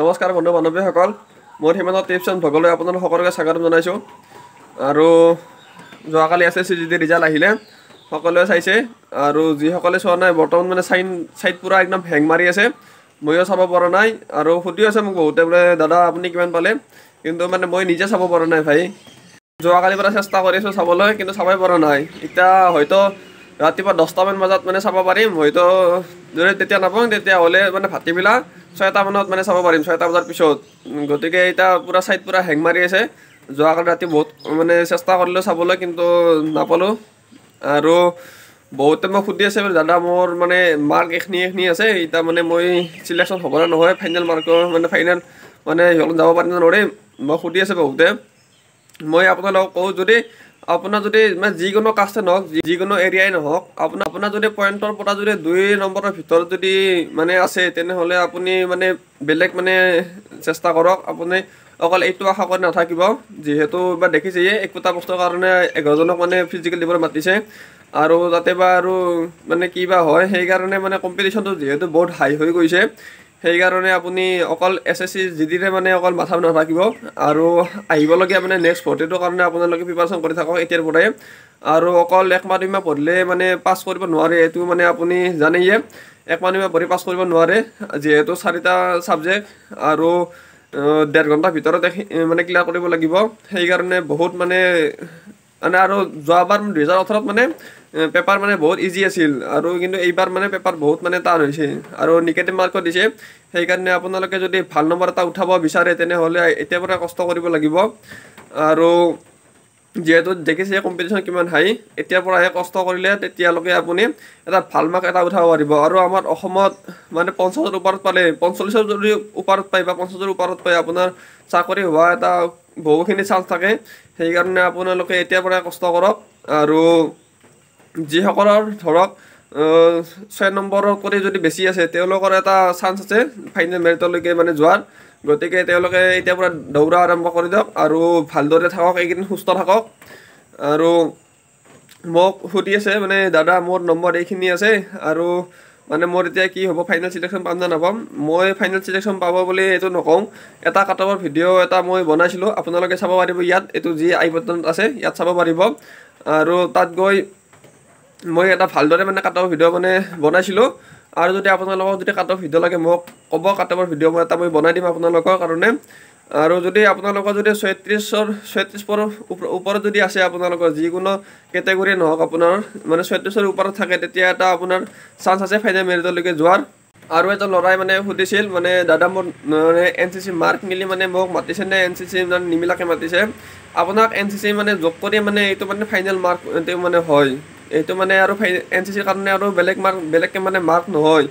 নমস্কাৰ বন্ধু বান্ধৱীসকল মই হিমন্ত টিপচন ভগলৈ আপোনাৰ সকলোকে স্বাগতম জনাইছোঁ আৰু যোৱাকালি এছ এছ চি যদি ৰিজাল্ট আহিলে সকলোৱে চাইছে আৰু যিসকলে চোৱা নাই বৰ্তমান মানে চাইন চাইড পূৰা একদম হেং মাৰি আছে ময়ো চাব পৰা নাই আৰু সুধি আছে মোক বহুতে বোলে দাদা আপুনি কিমান পালে কিন্তু মানে মই নিজে চাব পৰা নাই ভাই যোৱাকালিৰ পৰা চেষ্টা কৰি আছোঁ চাবলৈ কিন্তু চাবই পৰা নাই এতিয়া হয়তো ৰাতিপুৱা দহটামান বজাত মানে চাব পাৰিম হয়তো যদি তেতিয়া নাপাওঁ তেতিয়াহ'লে মানে ভাটিবিলাক ছয়টা মানত মানে চাব পাৰিম ছয়টা বজাৰ পিছত গতিকে এতিয়া পুৰা ছাইড পুৰা হেং মাৰি আছে যোৱাকালি ৰাতি বহুত মানে চেষ্টা কৰিলোঁ চাবলৈ কিন্তু নাপালোঁ আৰু বহুতে মই সুধি আছে দাদা মোৰ মানে মাৰ্ক এইখিনি এইখিনি আছে এতিয়া মানে মই চিলেকশ্যন হ'বলৈ নহয় ফাইনেল মাৰ্কৰ মানে ফাইনেল মানে যাব পাৰিম নোৱাৰিম মই সুধি আছে বহুতে মই আপোনালোকক কওঁ যদি আপোনাৰ যদি মানে যিকোনো কাষ্টে নহওক যিকোনো এৰিয়াই নহওক আপোনাৰ আপোনাৰ যদি পইণ্টৰ পৰা যদি দুই নম্বৰৰ ভিতৰত যদি মানে আছে তেনেহ'লে আপুনি মানে বেলেগ মানে চেষ্টা কৰক আপুনি অকল এইটো আশা কৰি নাথাকিব যিহেতু বা দেখিছেই একোটা বস্তুৰ কাৰণে এঘাৰজনক মানে ফিজিকেল দিবলৈ মাতিছে আৰু তাতে বা আৰু মানে কি বা হয় সেইকাৰণে মানে কম্পিটিশ্যনটো যিহেতু বহুত হাই হৈ গৈছে সেইকাৰণে আপুনি অকল এছ এছ চি জি ডিৰে মানে অকল মাথা নাথাকিব আৰু আহিবলগীয়া মানে নেক্সট ভৰ্তিটোৰ কাৰণে আপোনালোকে প্ৰিপাৰেশ্যন কৰি থাকক এতিয়াৰ পৰাই আৰু অকল একমাহ দুইমাহ পঢ়িলে মানে পাছ কৰিব নোৱাৰে এইটো মানে আপুনি জানেইয়ে একমাহ দুইমাহ পঢ়ি পাছ কৰিব নোৱাৰে যিহেতু চাৰিটা ছাবজেক্ট আৰু ডেৰ ঘণ্টাৰ ভিতৰতে মানে ক্লিয়াৰ কৰিব লাগিব সেইকাৰণে বহুত মানে মানে আৰু যোৱাবাৰ দুহেজাৰ ওঠৰত মানে পেপাৰ মানে বহুত ইজি আছিল আৰু কিন্তু এইবাৰ মানে পেপাৰ বহুত মানে টান হৈছে আৰু নিগেটিভ মাৰ্কো দিছে সেইকাৰণে আপোনালোকে যদি ভাল নম্বৰ এটা উঠাব বিচাৰে তেনেহ'লে এতিয়াৰ পৰা কষ্ট কৰিব লাগিব আৰু যিহেতু দেখিছে কম্পিটিশ্যন কিমান হাই এতিয়াৰ পৰাহে কষ্ট কৰিলে তেতিয়ালৈকে আপুনি এটা ভাল মাৰ্ক এটা উঠাব পাৰিব আৰু আমাৰ অসমত মানে পঞ্চাছৰ ওপৰত পালে পঞ্চল্লিছৰ যদি ওপৰত পায় বা পঞ্চাছৰ ওপৰত পায় আপোনাৰ চাকৰি হোৱা এটা বহুখিনি চান্স থাকে সেইকাৰণে আপোনালোকে এতিয়াৰ পৰাই কষ্ট কৰক আৰু যিসকলৰ ধৰক ছয় নম্বৰৰ কৰি যদি বেছি আছে তেওঁলোকৰ এটা চান্স আছে ফাইনেল মেৰিটলৈকে মানে যোৱাৰ গতিকে তেওঁলোকে এতিয়াৰ পৰা দৌৰা আৰম্ভ কৰি দিয়ক আৰু ভালদৰে থাকক এইকেইদিন সুস্থ থাকক আৰু মোক সুধি আছে মানে দাদা মোৰ নম্বৰ এইখিনি আছে আৰু মানে মোৰ এতিয়া কি হ'ব ফাইনেল চিলেকশ্যন পাম নে নাপাম মই ফাইনেল চিলেকশ্যন পাব বুলি এইটো নকওঁ এটা কাটঅফৰ ভিডিঅ' এটা মই বনাইছিলোঁ আপোনালোকে চাব পাৰিব ইয়াত এইটো যি আই বটনত আছে ইয়াত চাব পাৰিব আৰু তাত গৈ মই এটা ভালদৰে মানে কাটঅফ ভিডিঅ' মানে বনাইছিলোঁ আৰু যদি আপোনালোকক যদি কাটঅফ ভিডিঅ' লাগে মোক ক'ব কাটঅফৰ ভিডিঅ' মই এটা মই বনাই দিম আপোনালোকৰ কাৰণে আৰু যদি আপোনালোকৰ যদি ছয়ত্ৰিছৰ ছয়ত্ৰিছৰ ওপৰত যদি আছে আপোনালোকৰ যিকোনো কেটেগৰী নহওক আপোনাৰ মানে ছয়ত্ৰিছৰ ওপৰত থাকে তেতিয়া এটা আপোনাৰ চান্স আছে ফাইনেল মেৰিটলৈকে যোৱাৰ আৰু এটা ল'ৰাই মানে সুধিছিল মানে দাদা মোৰ মানে এন চি চি মাৰ্ক মিলি মানে মোক মাতিছে নে এন চি চি মানে নিমিলাকে মাতিছে আপোনাক এন চি চি মানে জব কৰি মানে এইটো মানে ফাইনেল মাৰ্ক মানে হয় এইটো মানে আৰু ফাই এন চি চিৰ কাৰণে আৰু বেলেগ মাৰ্ক বেলেগকৈ মানে মাৰ্ক নহয়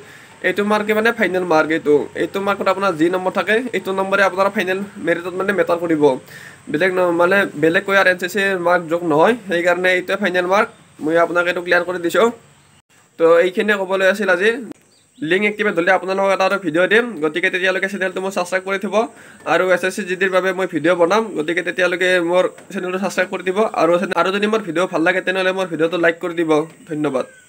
এইটো মাৰ্কে মানে ফাইনেল মাৰ্ক এইটো এইটো মাৰ্কত আপোনাৰ যি নম্বৰ থাকে এইটো নম্বৰে আপোনাৰ ফাইনেল মেৰিটত মানে মেটাৰ কৰিব বেলেগ মানে বেলেগ কৈ আৰ এন চি চি মাৰ্ক যোগ নহয় সেইকাৰণে এইটোৱে ফাইনেল মাৰ্ক মই আপোনাক এইটো ক্লিয়াৰ কৰি দিছোঁ তো এইখিনিয়ে ক'বলৈ আছিল আজি লিংক একটিভেট হ'লে আপোনালোকক এটা আৰু ভিডিঅ' দিম গতিকে তেতিয়ালৈকে চেনেলটো মই ছাবস্ক্ৰাইব কৰি থ'ব আৰু এছ এছ চি জি ডিৰ বাবে মই ভিডিঅ' বনাম গতিকে তেতিয়ালৈকে মোৰ চেনেলটো ছাবস্ক্ৰাইব কৰি দিব আৰু আৰু যদি মোৰ ভিডিঅ' ভাল লাগে তেনেহ'লে মোৰ ভিডিঅ'টো লাইক কৰি দিব ধন্যবাদ